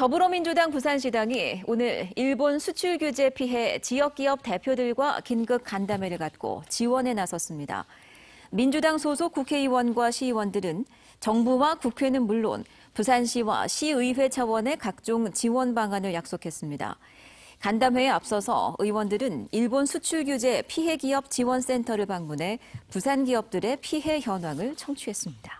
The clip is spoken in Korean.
더불어민주당 부산시당이 오늘 일본 수출 규제 피해 지역 기업 대표들과 긴급 간담회를 갖고 지원에 나섰습니다. 민주당 소속 국회의원과 시의원들은 정부와 국회는 물론 부산시와 시의회 차원의 각종 지원 방안을 약속했습니다. 간담회에 앞서서 의원들은 일본 수출 규제 피해 기업 지원센터를 방문해 부산 기업들의 피해 현황을 청취했습니다.